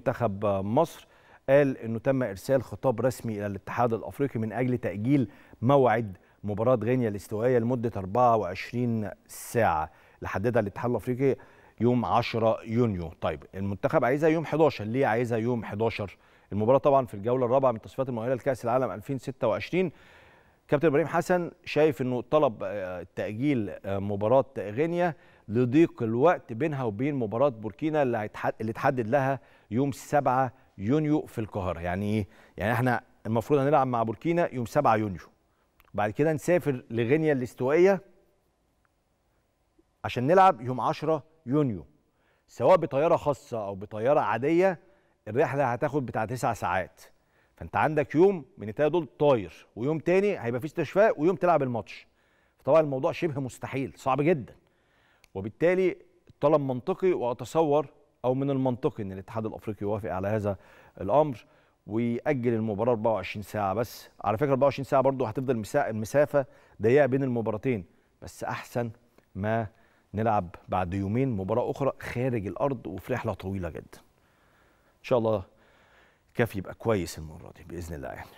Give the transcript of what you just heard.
منتخب مصر قال انه تم ارسال خطاب رسمي الى الاتحاد الافريقي من اجل تاجيل موعد مباراه غينيا الاستوائيه لمده 24 ساعه اللي حددها الاتحاد الافريقي يوم 10 يونيو طيب المنتخب عايزها يوم 11 ليه عايزها يوم 11 المباراه طبعا في الجوله الرابعه من التصفيات المؤهله لكاس العالم 2026 كابتن ابراهيم حسن شايف انه طلب آه، تاجيل آه، مباراه غينيا لضيق الوقت بينها وبين مباراه بوركينا اللي اللي اتحدد لها يوم 7 يونيو في القاهره يعني ايه يعني احنا المفروض هنلعب مع بوركينا يوم 7 يونيو بعد كده نسافر لغينيا الاستوائيه عشان نلعب يوم 10 يونيو سواء بطياره خاصه او بطياره عاديه الرحله هتاخد بتاع 9 ساعات فانت عندك يوم من التلاته دول طاير ويوم تاني هيبقى فيه استشفاء ويوم تلعب الماتش فطبعا الموضوع شبه مستحيل صعب جدا وبالتالي طلب منطقي واتصور او من المنطقي ان الاتحاد الافريقي يوافق على هذا الامر ويأجل المباراه 24 ساعه بس على فكره 24 ساعه برضه هتفضل المسافه ضيقه بين المباراتين بس احسن ما نلعب بعد يومين مباراه اخرى خارج الارض وفي رحله طويله جدا ان شاء الله كافي يبقى كويس المره دي باذن الله يعني